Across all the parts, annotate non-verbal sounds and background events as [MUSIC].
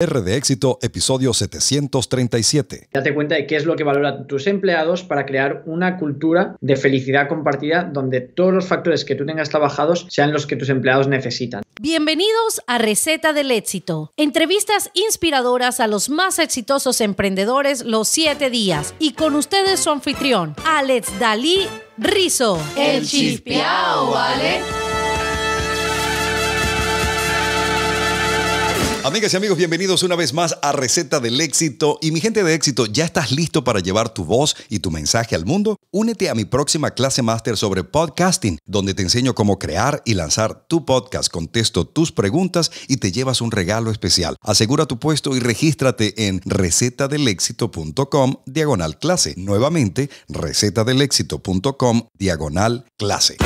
R de éxito, episodio 737. Date cuenta de qué es lo que valora tus empleados para crear una cultura de felicidad compartida donde todos los factores que tú tengas trabajados sean los que tus empleados necesitan. Bienvenidos a Receta del Éxito. Entrevistas inspiradoras a los más exitosos emprendedores los siete días. Y con ustedes su anfitrión, Alex Dalí Rizo. El chispeao, Alex. Amigas y amigos, bienvenidos una vez más a Receta del Éxito. Y mi gente de éxito, ¿ya estás listo para llevar tu voz y tu mensaje al mundo? Únete a mi próxima clase máster sobre podcasting, donde te enseño cómo crear y lanzar tu podcast, contesto tus preguntas y te llevas un regalo especial. Asegura tu puesto y regístrate en recetadelexito.com diagonal clase. Nuevamente, recetadelexito.com diagonal clase.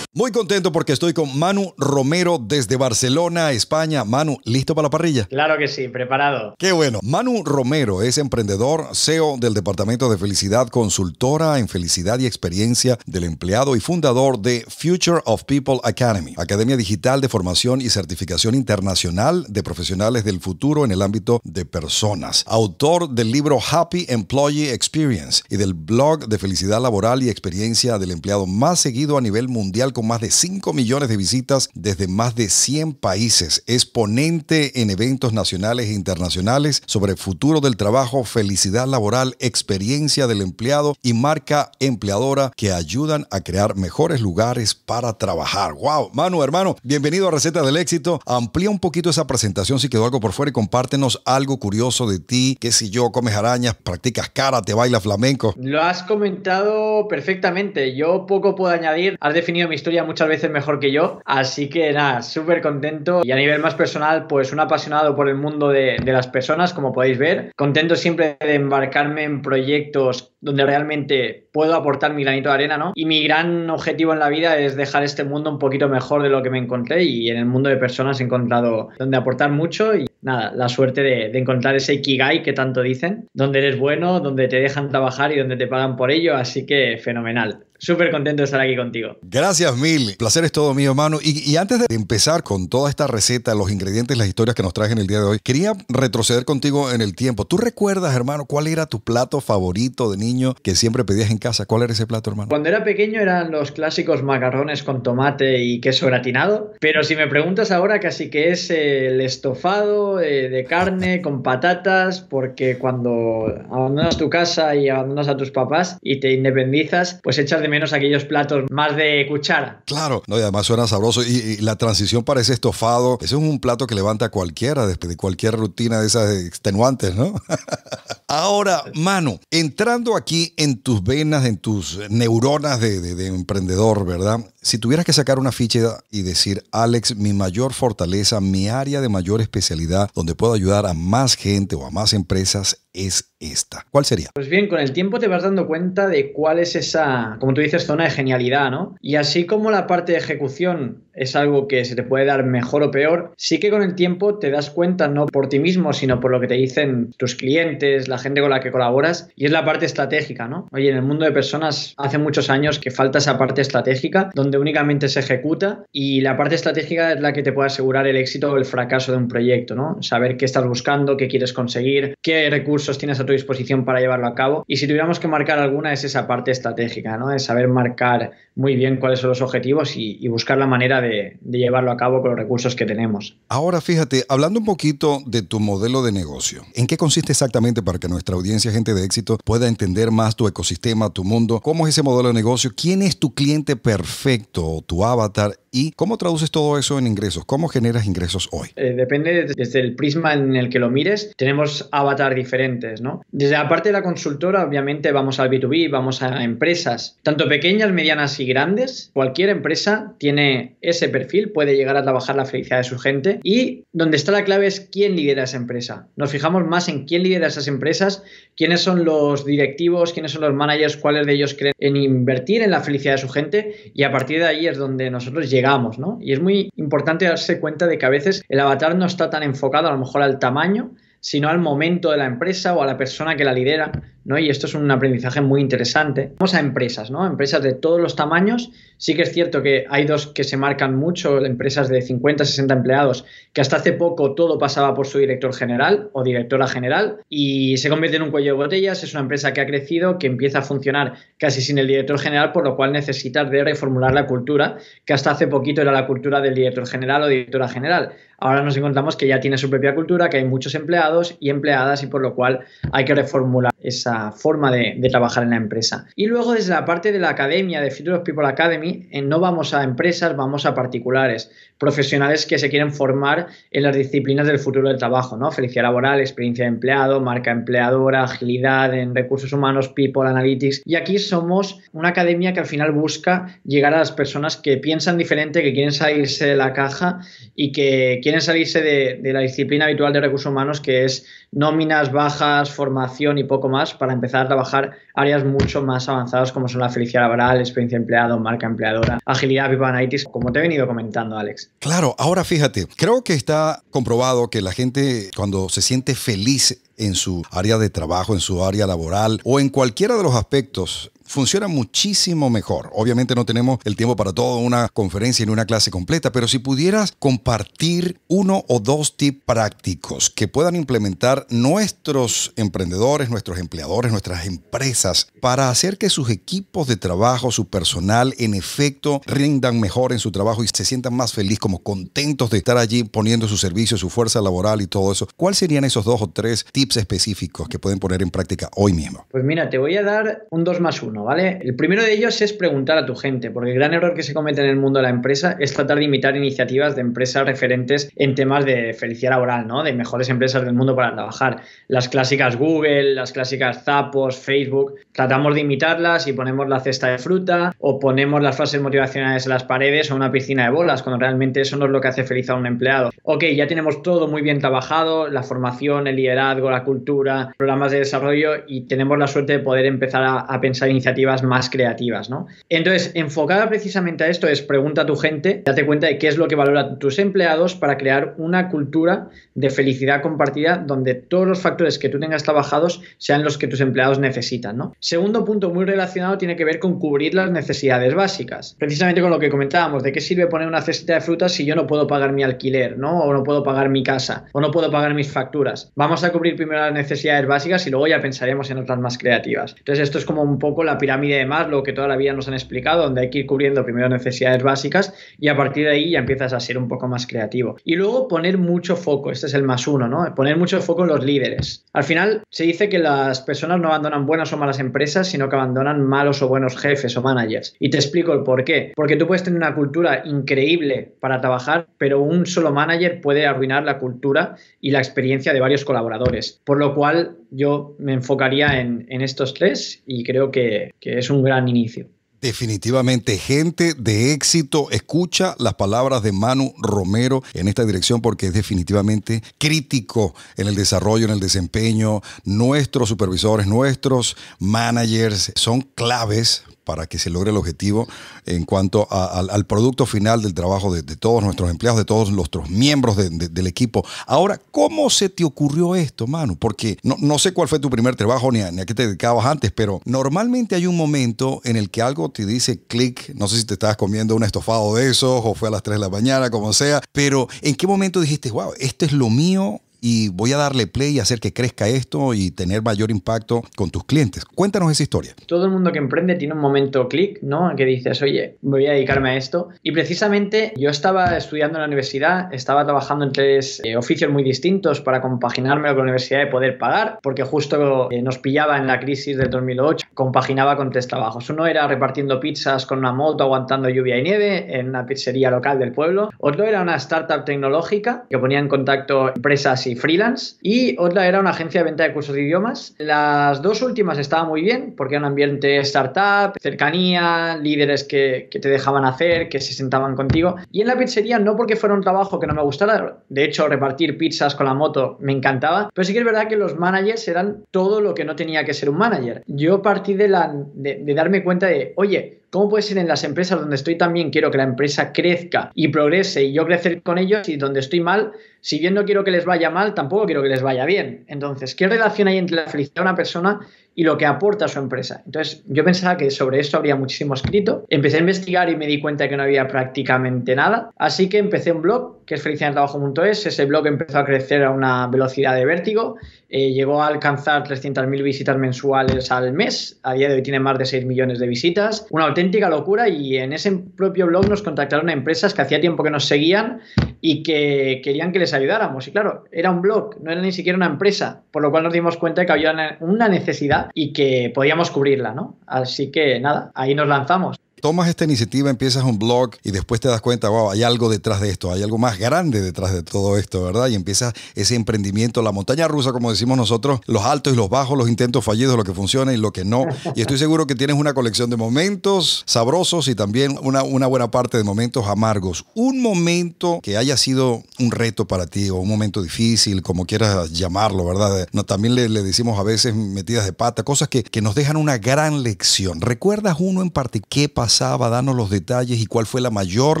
Muy contento porque estoy con Manu Romero desde Barcelona, España. Manu, ¿listo para la parrilla? Claro que sí, preparado. Qué bueno. Manu Romero es emprendedor, CEO del Departamento de Felicidad, consultora en felicidad y experiencia del empleado y fundador de Future of People Academy, Academia Digital de Formación y Certificación Internacional de Profesionales del Futuro en el ámbito de personas. Autor del libro Happy Employee Experience y del blog de felicidad laboral y experiencia del empleado más seguido a nivel mundial con más de 5 millones de visitas desde más de 100 países. Es ponente en eventos nacionales e internacionales sobre futuro del trabajo, felicidad laboral, experiencia del empleado y marca empleadora que ayudan a crear mejores lugares para trabajar. ¡Wow! Manu, hermano, bienvenido a Recetas del Éxito. Amplía un poquito esa presentación si quedó algo por fuera y compártenos algo curioso de ti. ¿Qué si yo? ¿Comes arañas? ¿Practicas cara? ¿Te bailas flamenco? Lo has comentado perfectamente. Yo poco puedo añadir. Has definido mi historia muchas veces mejor que yo. Así que nada, súper contento. Y a nivel más personal, pues una pasión por el mundo de, las personas, como podéis ver. Contento siempre de embarcarme en proyectos donde realmente puedo aportar mi granito de arena, ¿no? Y mi gran objetivo en la vida es dejar este mundo un poquito mejor de lo que me encontré y en el mundo de personas he encontrado donde aportar mucho y nada, la suerte de, encontrar ese Ikigai que tanto dicen, donde eres bueno, donde te dejan trabajar y donde te pagan por ello, así que fenomenal. Súper contento de estar aquí contigo. Gracias mil, placer es todo mío, hermano Y, antes de empezar con toda esta receta, los ingredientes, las historias que nos traje en el día de hoy, quería retroceder contigo en el tiempo. ¿Tú recuerdas, hermano, cuál era tu plato favorito de niño que siempre pedías en casa? ¿Cuál era ese plato, hermano? Cuando era pequeño eran los clásicos macarrones con tomate y queso gratinado, pero si me preguntas ahora casi que es el estofado de, carne con patatas, porque cuando abandonas tu casa y abandonas a tus papás y te independizas, pues echas de menos aquellos platos más de cuchara. Claro, no, y además suena sabroso. Y, la transición para ese estofado, ese es un plato que levanta cualquiera después de cualquier rutina de esas extenuantes, ¿no? [LAUGHS] Ahora, mano, entrando aquí en tus venas, en tus neuronas de, de emprendedor, ¿verdad? Si tuvieras que sacar una ficha y decir, Alex, mi mayor fortaleza, mi área de mayor especialidad, donde puedo ayudar a más gente o a más empresas es esta? ¿Cuál sería? Pues bien, con el tiempo te vas dando cuenta de cuál es esa, como tú dices, zona de genialidad, ¿no? Y así como la parte de ejecución es algo que se te puede dar mejor o peor, sí que con el tiempo te das cuenta, no por ti mismo, sino por lo que te dicen tus clientes, la gente con la que colaboras, y es la parte estratégica, ¿no? Oye, en el mundo de personas hace muchos años que falta esa parte estratégica, donde únicamente se ejecuta, y la parte estratégica es la que te puede asegurar el éxito o el fracaso de un proyecto, ¿no? Saber qué estás buscando, qué quieres conseguir, qué recursos recursos tienes a tu disposición para llevarlo a cabo. Y si tuviéramos que marcar alguna es esa parte estratégica, ¿no? Es saber marcar muy bien cuáles son los objetivos y, buscar la manera de, llevarlo a cabo con los recursos que tenemos. Ahora, fíjate, hablando un poquito de tu modelo de negocio, ¿en qué consiste exactamente para que nuestra audiencia, gente de éxito, pueda entender más tu ecosistema, tu mundo? ¿Cómo es ese modelo de negocio? ¿Quién es tu cliente perfecto, tu avatar? ¿Y cómo traduces todo eso en ingresos? ¿Cómo generas ingresos hoy? Eh, depende desde el prisma en el que lo mires. Tenemos avatar diferente desde la parte de la consultora, obviamente, vamos al B2B, vamos a empresas, tanto pequeñas, medianas y grandes. Cualquier empresa tiene ese perfil, puede llegar a trabajar la felicidad de su gente. Y donde está la clave es quién lidera esa empresa. Nos fijamos más en quién lidera esas empresas, quiénes son los directivos, quiénes son los managers, cuáles de ellos creen en invertir en la felicidad de su gente. Y a partir de ahí es donde nosotros llegamos, Y es muy importante darse cuenta de que a veces el avatar no está tan enfocado a lo mejor al tamaño, sino al momento de la empresa o a la persona que la lidera, ¿no? Y esto es un aprendizaje muy interesante. Vamos a empresas, ¿no? Empresas de todos los tamaños. Sí que es cierto que hay dos que se marcan mucho, empresas de 50, 60 empleados, que hasta hace poco todo pasaba por su director general o directora general y se convierte en un cuello de botellas. Es una empresa que ha crecido, que empieza a funcionar casi sin el director general, por lo cual necesita de reformular la cultura, que hasta hace poquito era la cultura del director general o directora general ahora nos encontramos que ya tiene su propia cultura, que hay muchos empleados y empleadas y por lo cual hay que reformular esa forma de, trabajar en la empresa. Y luego desde la parte de la academia, de Future of People Academy, eh, no vamos a empresas, vamos a particulares, profesionales que se quieren formar en las disciplinas del futuro del trabajo, ¿no? Felicidad laboral, experiencia de empleado, marca empleadora, agilidad en recursos humanos, people, analytics. Y aquí somos una academia que al final busca llegar a las personas que piensan diferente, que quieren salirse de la caja y que quieren quieren salirse de, la disciplina habitual de recursos humanos, que es nóminas bajas, formación y poco más, para empezar a trabajar áreas mucho más avanzadas como son la felicidad laboral, experiencia empleado, marca empleadora, agilidad, People como te he venido comentando, Alex. Claro, ahora fíjate, creo que está comprobado que la gente cuando se siente feliz en su área de trabajo, en su área laboral o en cualquiera de los aspectos funciona muchísimo mejor. Obviamente no tenemos el tiempo para toda una conferencia ni una clase completa, pero si pudieras compartir uno o dos tips prácticos que puedan implementar nuestros emprendedores, nuestros empleadores, nuestras empresas para hacer que sus equipos de trabajo, su personal, en efecto, rindan mejor en su trabajo y se sientan más feliz, como contentos de estar allí poniendo su servicio, su fuerza laboral y todo eso. ¿Cuáles serían esos dos o tres tips específicos que pueden poner en práctica hoy mismo? Pues mira, te voy a dar un dos más 1. El primero de ellos es preguntar a tu gente, porque el gran error que se comete en el mundo de la empresa es tratar de imitar iniciativas de empresas referentes en temas de felicidad laboral, De mejores empresas del mundo para trabajar. Las clásicas Google, las clásicas Zapos, Facebook, tratamos de imitarlas y ponemos la cesta de fruta o ponemos las frases motivacionales en las paredes o una piscina de bolas, cuando realmente eso no es lo que hace feliz a un empleado. Ok, ya tenemos todo muy bien trabajado, la formación, el liderazgo, la cultura, programas de desarrollo y tenemos la suerte de poder empezar a, a pensar iniciativas más creativas, ¿no? Entonces, enfocada precisamente a esto es pregunta a tu gente, date cuenta de qué es lo que valora tus empleados para crear una cultura de felicidad compartida donde todos los factores que tú tengas trabajados sean los que tus empleados necesitan, ¿no? Segundo punto muy relacionado tiene que ver con cubrir las necesidades básicas. Precisamente con lo que comentábamos, ¿de qué sirve poner una cesta de frutas si yo no puedo pagar mi alquiler, ¿no? O no puedo pagar mi casa, o no puedo pagar mis facturas. Vamos a cubrir primero las necesidades básicas y luego ya pensaremos en otras más creativas. Entonces, esto es como un poco la pirámide de lo que toda la vida nos han explicado, donde hay que ir cubriendo primero necesidades básicas y a partir de ahí ya empiezas a ser un poco más creativo. Y luego poner mucho foco, este es el más uno, ¿no? Poner mucho foco en los líderes. Al final se dice que las personas no abandonan buenas o malas empresas, sino que abandonan malos o buenos jefes o managers. Y te explico el por qué. Porque tú puedes tener una cultura increíble para trabajar, pero un solo manager puede arruinar la cultura y la experiencia de varios colaboradores. Por lo cual yo me enfocaría en, estos tres y creo que, que es un gran inicio. Definitivamente, gente de éxito, escucha las palabras de Manu Romero en esta dirección porque es definitivamente crítico en el desarrollo, en el desempeño. Nuestros supervisores, nuestros managers son claves para que se logre el objetivo en cuanto al, producto final del trabajo de, todos nuestros empleados, de todos nuestros miembros del equipo. Ahora, ¿cómo se te ocurrió esto, Manu? Porque no, sé cuál fue tu primer trabajo ni ni a, qué te dedicabas antes, pero normalmente hay un momento en el que algo te dice clic, no sé si te estabas comiendo un estofado de esos o fue a las 3 de la mañana, como sea, pero ¿en qué momento dijiste, wow, esto es lo mío, y voy a darle play y hacer que crezca esto y tener mayor impacto con tus clientes. Cuéntanos esa historia. Todo el mundo que emprende tiene un momento clic, ¿no? Que dices, oye, voy a dedicarme a esto. Y precisamente yo estaba estudiando en la universidad, estaba trabajando en tres eh, oficios muy distintos para compaginarme con la universidad de poder pagar, porque justo eh, nos pillaba en la crisis del 2008, compaginaba con tres trabajos. Uno era repartiendo pizzas con una moto aguantando lluvia y nieve en una pizzería local del pueblo. Otro era una startup tecnológica que ponía en contacto empresas y freelance, y otra era una agencia de venta de cursos de idiomas. Las dos últimas estaban muy bien porque era un ambiente startup, cercanía, líderes que, te dejaban hacer, que se sentaban contigo. Y en la pizzería no porque fuera un trabajo que no me gustara, de hecho repartir pizzas con la moto me encantaba, pero sí que es verdad que los managers eran todo lo que no tenía que ser un manager. Yo partí de, la, de darme cuenta de, oye, ¿Cómo puede ser en las empresas donde estoy también quiero que la empresa crezca y progrese y yo crecer con ellos y donde estoy mal, si bien no quiero que les vaya mal, tampoco quiero que les vaya bien? Entonces, ¿qué relación hay entre la felicidad de una persona y lo que aporta a su empresa. Entonces, yo pensaba que sobre esto habría muchísimo escrito. Empecé a investigar y me di cuenta que no había prácticamente nada. Así que empecé un blog, que es felicidadtrabajo.es. Ese blog empezó a crecer a una velocidad de vértigo. Eh, llegó a alcanzar 300.000 visitas mensuales al mes. A día de hoy tiene más de 6 millones de visitas. Una auténtica locura y en ese propio blog nos contactaron a empresas que hacía tiempo que nos seguían y que querían que les ayudáramos. Y claro, era un blog, no era ni siquiera una empresa, por lo cual nos dimos cuenta de que había una necesidad y que podíamos cubrirla, ¿no? Así que nada, ahí nos lanzamos tomas esta iniciativa, empiezas un blog y después te das cuenta, wow, hay algo detrás de esto, hay algo más grande detrás de todo esto, ¿verdad? Y empiezas ese emprendimiento, la montaña rusa, como decimos nosotros, los altos y los bajos, los intentos fallidos, lo que funciona y lo que no. [LAUGHS] Y estoy seguro que tienes una colección de momentos sabrosos y también una, buena parte de momentos amargos. Un momento que haya sido un reto para ti o un momento difícil, como quieras llamarlo, ¿verdad? No, también le, decimos a veces metidas de pata, cosas que, nos dejan una gran lección. ¿Recuerdas uno en parte ¿Qué pasó? pasaba? Danos los detalles y cuál fue la mayor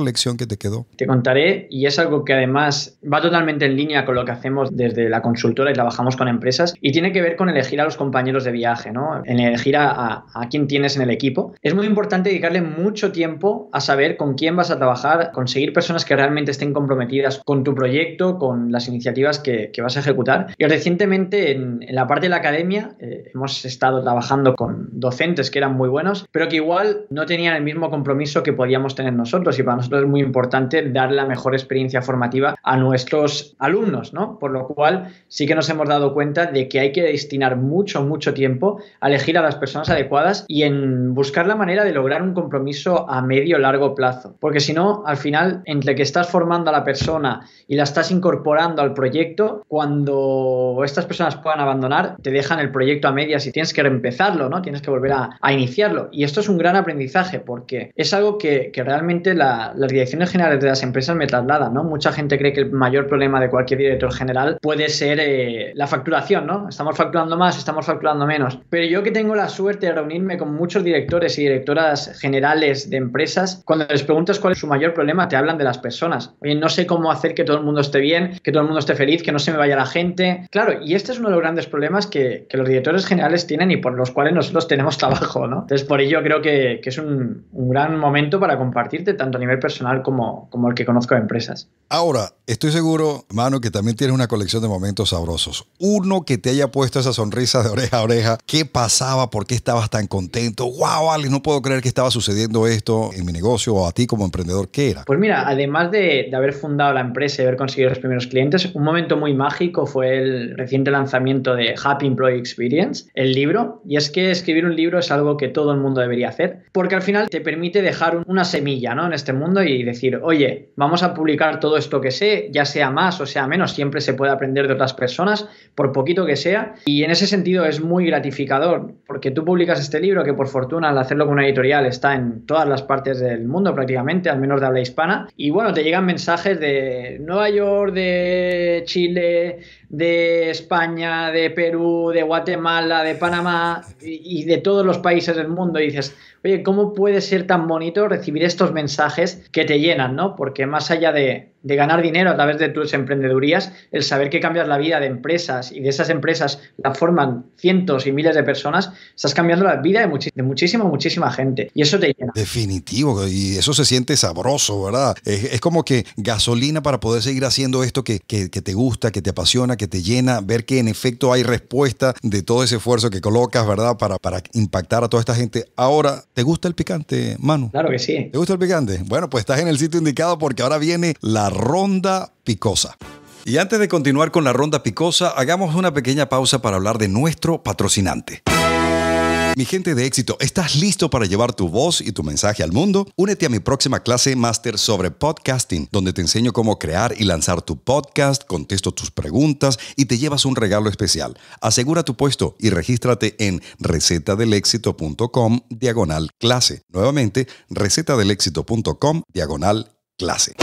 lección que te quedó. Te contaré y es algo que además va totalmente en línea con lo que hacemos desde la consultora y trabajamos con empresas y tiene que ver con elegir a los compañeros de viaje, ¿no? En elegir a, quién tienes en el equipo. Es muy importante dedicarle mucho tiempo a saber con quién vas a trabajar, conseguir personas que realmente estén comprometidas con tu proyecto, con las iniciativas que, vas a ejecutar. Y recientemente en, la parte de la academia eh, hemos estado trabajando con docentes que eran muy buenos, pero que igual no tenían el mismo compromiso que podíamos tener nosotros y para nosotros es muy importante dar la mejor experiencia formativa a nuestros alumnos, ¿no? Por lo cual sí que nos hemos dado cuenta de que hay que destinar mucho, mucho tiempo a elegir a las personas adecuadas y en buscar la manera de lograr un compromiso a medio largo plazo, porque si no, al final, entre que estás formando a la persona y la estás incorporando al proyecto, cuando estas personas puedan abandonar, te dejan el proyecto a medias y tienes que reempezarlo, ¿no? Tienes que volver a iniciarlo. Y esto es un gran aprendizaje porque es algo que, realmente las direcciones generales de las empresas me trasladan, ¿no? Mucha gente cree que el mayor problema de cualquier director general puede ser eh, la facturación, ¿no? Estamos facturando más, estamos facturando menos. Pero yo que tengo la suerte de reunirme con muchos directores y directoras generales de empresas, cuando les preguntas cuál es su mayor problema, te hablan de las personas. Oye, no sé cómo hacer que todo el mundo esté bien, que todo el mundo esté feliz, que no se me vaya la gente. Claro, y este es uno de los grandes problemas que, los directores generales tienen y por los cuales nosotros tenemos [LAUGHS] trabajo, ¿no? Entonces, por ello creo que es un, un gran momento para compartirte, tanto a nivel personal como, como el que conozco de empresas. Ahora, estoy seguro, mano, que también tienes una colección de momentos sabrosos. Uno que te haya puesto esa sonrisa de oreja a oreja. ¿Qué pasaba? ¿Por qué estabas tan contento? ¡Wow, Alex! No puedo creer que estaba sucediendo esto en mi negocio o a ti como emprendedor. ¿Qué era? Pues mira, además de, de haber fundado la empresa y haber conseguido los primeros clientes, un momento muy mágico fue el reciente lanzamiento de Happy Employee Experience, el libro. Y es que escribir un libro es algo que todo el mundo debería hacer, porque al final te permite dejar una semilla ¿no? en este mundo y decir, oye, vamos a publicar todo esto que sé, ya sea más o sea menos, siempre se puede aprender de otras personas, por poquito que sea. Y en ese sentido es muy gratificador, porque tú publicas este libro que por fortuna al hacerlo con una editorial está en todas las partes del mundo prácticamente, al menos de habla hispana. Y bueno, te llegan mensajes de Nueva York, de Chile, de España, de Perú, de Guatemala, de Panamá y, de todos los países del mundo. Y dices, oye, ¿cómo puede ser tan bonito recibir estos mensajes que te llenan, ¿no? Porque más allá de, de ganar dinero a través de tus emprendedurías, el saber que cambias la vida de empresas y de esas empresas la forman cientos y miles de personas, estás cambiando la vida de, muchísima, muchísima gente. Y eso te llena. Definitivo, y eso se siente sabroso, ¿verdad? Es, como que gasolina para poder seguir haciendo esto que, que, que, te gusta, que te apasiona, que te llena, ver que en efecto hay respuesta de todo ese esfuerzo que colocas, ¿verdad? Para, para impactar a toda esta gente. Ahora, ¿te gusta el picante, Manu? Claro que sí. ¿Te gusta el picante? Bueno, pues estás en el sitio indicado porque ahora viene la ronda picosa. Y antes de continuar con la ronda picosa, hagamos una pequeña pausa para hablar de nuestro patrocinante. Mi gente de éxito, ¿estás listo para llevar tu voz y tu mensaje al mundo? Únete a mi próxima clase máster sobre podcasting, donde te enseño cómo crear y lanzar tu podcast, contesto tus preguntas y te llevas un regalo especial. Asegura tu puesto y regístrate en recetadelexito.com diagonal clase. Nuevamente, recetadelexito.com diagonal clase.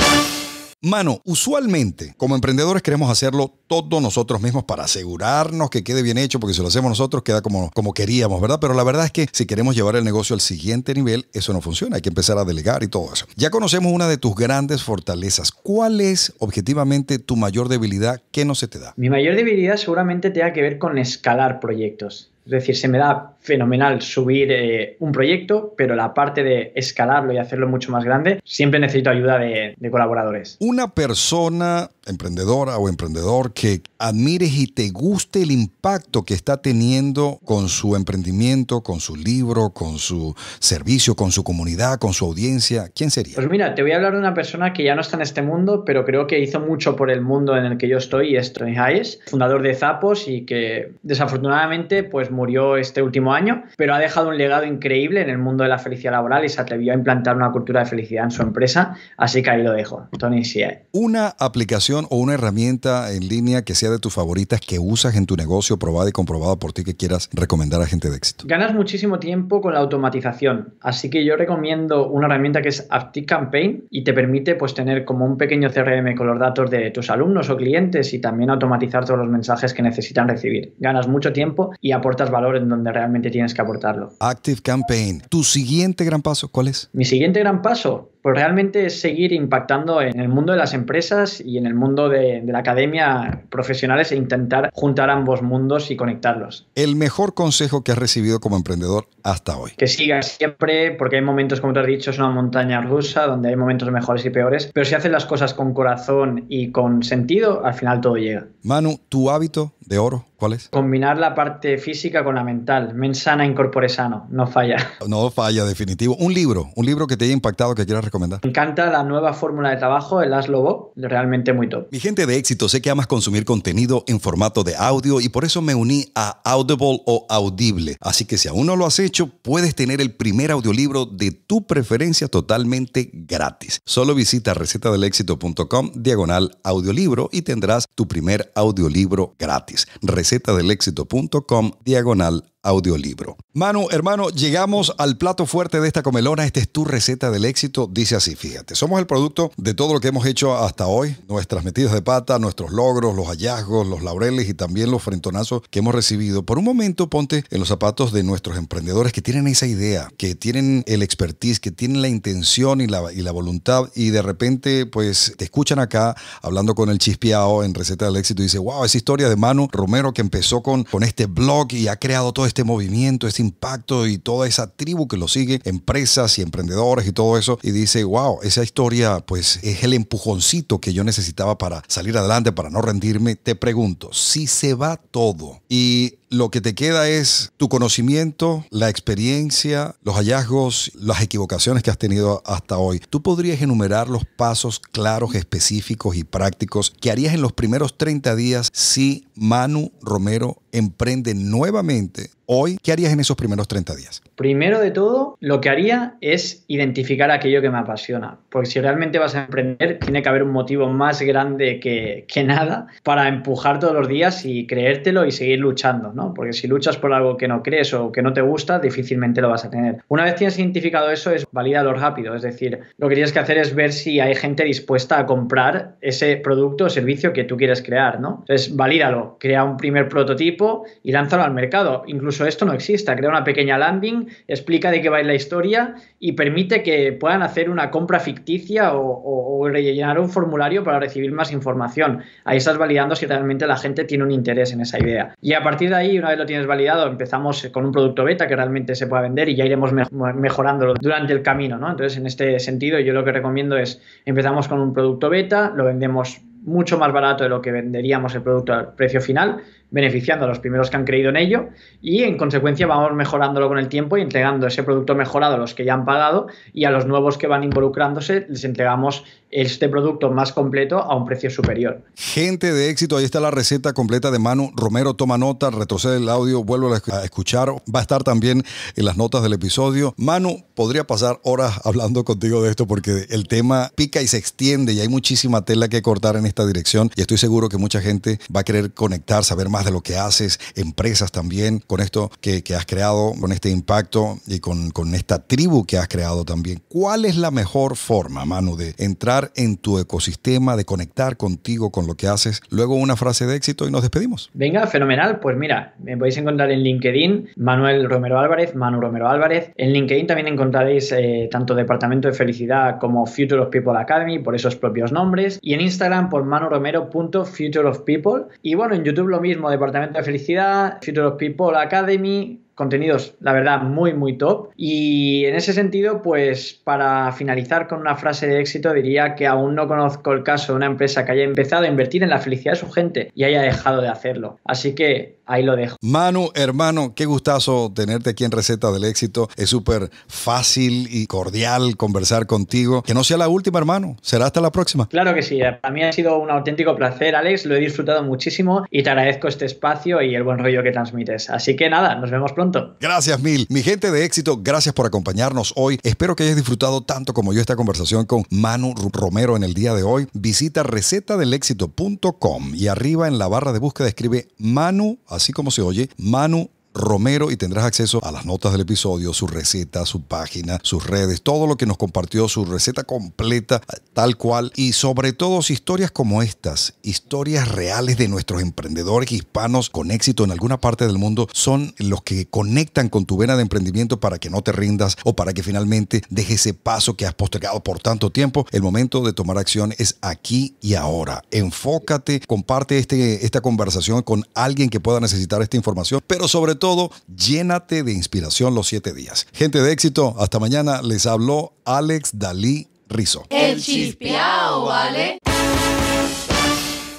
Mano, usualmente como emprendedores queremos hacerlo todo nosotros mismos para asegurarnos que quede bien hecho, porque si lo hacemos nosotros queda como, como queríamos, ¿verdad? Pero la verdad es que si queremos llevar el negocio al siguiente nivel, eso no funciona, hay que empezar a delegar y todo eso. Ya conocemos una de tus grandes fortalezas. ¿Cuál es objetivamente tu mayor debilidad? que no se te da? Mi mayor debilidad seguramente tenga que ver con escalar proyectos. Es decir, se me da fenomenal subir eh, un proyecto, pero la parte de escalarlo y hacerlo mucho más grande, siempre necesito ayuda de, colaboradores. Una persona emprendedora o emprendedor que admires y te guste el impacto que está teniendo con su emprendimiento, con su libro, con su servicio, con su comunidad, con su audiencia, ¿quién sería? Pues mira, te voy a hablar de una persona que ya no está en este mundo, pero creo que hizo mucho por el mundo en el que yo estoy y es Tony Hayes, fundador de Zapos y que desafortunadamente pues murió este último año pero ha dejado un legado increíble en el mundo de la felicidad laboral y se atrevió a implantar una cultura de felicidad en su empresa, así que ahí lo dejo. Tony sí. Una aplicación o una herramienta en línea que sea de tus favoritas que usas en tu negocio, probada y comprobada por ti que quieras recomendar a gente de éxito. Ganas muchísimo tiempo con la automatización, así que yo recomiendo una herramienta que es campaign y te permite pues tener como un pequeño CRM con los datos de tus alumnos o clientes y también automatizar todos los mensajes que necesitan recibir. Ganas mucho tiempo y aportas valor en donde realmente tienes que aportarlo. Active Campaign. ¿Tu siguiente gran paso cuál es? Mi siguiente gran paso, pero pues realmente es seguir impactando en el mundo de las empresas y en el mundo de, la academia profesionales e intentar juntar ambos mundos y conectarlos. El mejor consejo que has recibido como emprendedor hasta hoy. Que sigas siempre, porque hay momentos, como te has dicho, es una montaña rusa donde hay momentos mejores y peores, pero si haces las cosas con corazón y con sentido, al final todo llega. Manu, tu hábito de oro, ¿cuál es? Combinar la parte física con la mental. mensana sana, incorpore sano, no falla. No falla, definitivo. Un libro, un libro que te haya impactado, que quieras me encanta la nueva fórmula de trabajo, el As realmente muy top. Mi gente de éxito, sé que amas consumir contenido en formato de audio y por eso me uní a Audible o Audible. Así que si aún no lo has hecho, puedes tener el primer audiolibro de tu preferencia totalmente gratis. Solo visita recetadelexito.com diagonal audiolibro y tendrás tu primer audiolibro gratis. recetadelexito.com diagonal audiolibro. Manu, hermano, llegamos al plato fuerte de esta comelona. Esta es tu receta del éxito así, fíjate, somos el producto de todo lo que hemos hecho hasta hoy, nuestras metidas de pata, nuestros logros, los hallazgos, los laureles y también los frentonazos que hemos recibido. Por un momento ponte en los zapatos de nuestros emprendedores que tienen esa idea, que tienen el expertise, que tienen la intención y la, y la voluntad y de repente pues te escuchan acá hablando con el chispeado en Receta del Éxito y dice, wow, esa historia de Manu Romero que empezó con, con este blog y ha creado todo este movimiento, este impacto y toda esa tribu que lo sigue, empresas y emprendedores y todo eso y dice, wow, esa historia pues es el empujoncito que yo necesitaba para salir adelante, para no rendirme, te pregunto, si se va todo y lo que te queda es tu conocimiento, la experiencia, los hallazgos, las equivocaciones que has tenido hasta hoy. ¿Tú podrías enumerar los pasos claros, específicos y prácticos que harías en los primeros 30 días si Manu Romero emprende nuevamente hoy? ¿Qué harías en esos primeros 30 días? Primero de todo, lo que haría es identificar aquello que me apasiona, porque si realmente vas a emprender, tiene que haber un motivo más grande que, que nada para empujar todos los días y creértelo y seguir luchando. Porque si luchas por algo que no crees o que no te gusta, difícilmente lo vas a tener. Una vez tienes identificado eso, es validarlo rápido. Es decir, lo que tienes que hacer es ver si hay gente dispuesta a comprar ese producto o servicio que tú quieres crear, ¿no? Entonces, valídalo, crea un primer prototipo y lánzalo al mercado. Incluso esto no exista. Crea una pequeña landing, explica de qué va la historia y permite que puedan hacer una compra ficticia o, o rellenar un formulario para recibir más información. Ahí estás validando si realmente la gente tiene un interés en esa idea. Y a partir de ahí y una vez lo tienes validado, empezamos con un producto beta que realmente se pueda vender y ya iremos mejorándolo durante el camino, Entonces, en este sentido, yo lo que recomiendo es empezamos con un producto beta, lo vendemos mucho más barato de lo que venderíamos el producto al precio final, beneficiando a los primeros que han creído en ello y en consecuencia vamos mejorándolo con el tiempo y entregando ese producto mejorado a los que ya han pagado y a los nuevos que van involucrándose les entregamos este producto más completo a un precio superior. Gente de éxito, ahí está la receta completa de Manu Romero, toma nota, retrocede el audio, vuelvo a escuchar, va a estar también en las notas del episodio. Manu, podría pasar horas [LAUGHS] hablando contigo de esto porque el tema pica y se extiende y hay muchísima tela que cortar en esta dirección y estoy seguro que mucha gente va a querer conectar, saber más de lo que haces, empresas también, con esto que, has creado, con este impacto y con, esta tribu que has creado también. ¿Cuál es la mejor forma, Manu, de entrar en tu ecosistema, de conectar contigo, con lo que haces? Luego una frase de éxito y nos despedimos. Venga, fenomenal. Pues mira, me podéis encontrar en LinkedIn, Manuel Romero Álvarez, Manu Romero Álvarez. En LinkedIn también encontraréis eh, tanto Departamento de Felicidad como Future of People Academy, por esos propios nombres. Y en Instagram por of People Y bueno, en YouTube lo mismo Departamento de Felicidad, Future of People Academy, contenidos, la verdad, muy, muy top. Y en ese sentido, pues para finalizar con una frase de éxito, diría que aún no conozco el caso de una empresa que haya empezado a invertir en la felicidad de su gente y haya dejado de hacerlo. Así que ahí lo dejo. Manu, hermano, qué gustazo tenerte aquí en Receta del Éxito. Es súper fácil y cordial conversar contigo. Que no sea la última, hermano. Será hasta la próxima. Claro que sí. Para mí ha sido un auténtico placer, Alex. Lo he disfrutado muchísimo y te agradezco este espacio y el buen rollo que transmites. Así que nada, nos vemos pronto. Gracias mil. Mi gente de éxito, gracias por acompañarnos hoy. Espero que hayas disfrutado tanto como yo esta conversación con Manu Romero en el día de hoy. Visita recetadelexito.com y arriba en la barra de búsqueda escribe Manu así como se oye, Manu Romero y tendrás acceso a las notas del episodio, su receta, su página, sus redes, todo lo que nos compartió, su receta completa, tal cual, y sobre todo historias como estas, historias reales de nuestros emprendedores hispanos con éxito en alguna parte del mundo, son los que conectan con tu vena de emprendimiento para que no te rindas o para que finalmente dejes ese paso que has postergado por tanto tiempo. El momento de tomar acción es aquí y ahora. Enfócate, comparte este, esta conversación con alguien que pueda necesitar esta información, pero sobre todo todo, llénate de inspiración los siete días. Gente de éxito, hasta mañana les habló Alex Dalí Rizo. ¿vale?